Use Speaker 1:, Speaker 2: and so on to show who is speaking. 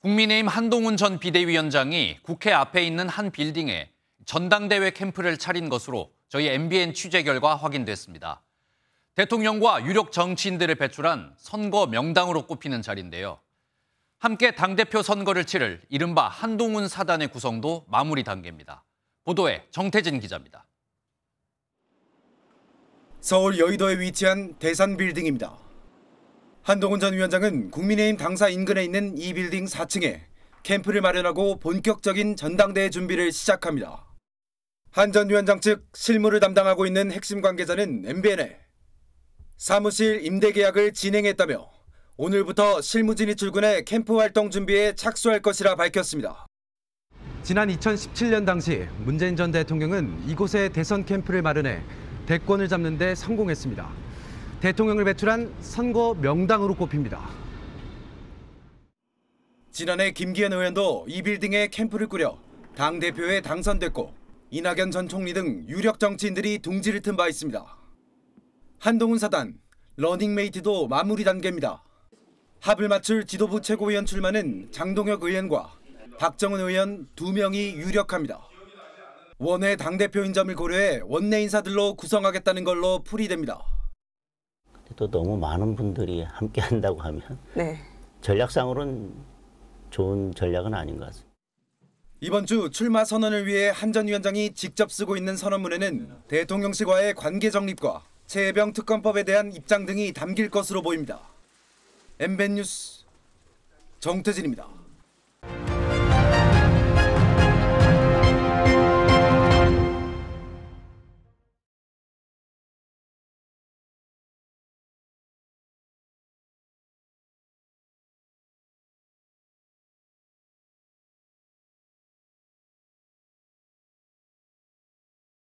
Speaker 1: 국민의힘 한동훈 전 비대위원장이 국회 앞에 있는 한 빌딩에 전당대회 캠프를 차린 것으로 저희 MBN 취재 결과 확인됐습니다. 대통령과 유력 정치인들을 배출한 선거 명당으로 꼽히는 자리인데요. 함께 당대표 선거를 치를 이른바 한동훈 사단의 구성도 마무리 단계입니다. 보도에 정태진 기자입니다. 서울 여의도에 위치한
Speaker 2: 대산 빌딩입니다. 한동훈 전 위원장은 국민의힘 당사 인근에 있는 이 빌딩 4층에 캠프를 마련하고 본격적인 전당대회 준비를 시작합니다. 한 전 위원장 측 실무를 담당하고 있는 핵심 관계자는 MBN에 사무실 임대 계약을 진행했다며 오늘부터 실무진이 출근해 캠프 활동 준비에 착수할 것이라 밝혔습니다. 지난 2017년 당시 문재인 전 대통령은 이곳에 대선 캠프를 마련해 대권을 잡는 데 성공했습니다. 대통령을 배출한 선거 명당으로 꼽힙니다. 지난해 김기현 의원도 이 빌딩에 캠프를 꾸려 당 대표에 당선됐고 이낙연 전 총리 등 유력 정치인들이 둥지를 튼 바 있습니다. 한동훈 사단, 러닝메이트도 마무리 단계입니다. 합을 맞출 지도부 최고위원 출마는 장동혁 의원과 박정은 의원 두 명이 유력합니다. 원외 당대표인 점을 고려해 원내 인사들로 구성하겠다는 걸로 풀이됩니다.
Speaker 1: 또 너무 많은 분들이 함께 한다고 하면 네. 전략상으로는 좋은 전략은 아닌 것 같습니다.
Speaker 2: 이번 주 출마 선언을 위해 한 전 위원장이 직접 쓰고 있는 선언문에는 대통령실과의 관계 정립과 최병 특검법에 대한 입장 등이 담길 것으로 보입니다. MBN 뉴스 정태진입니다.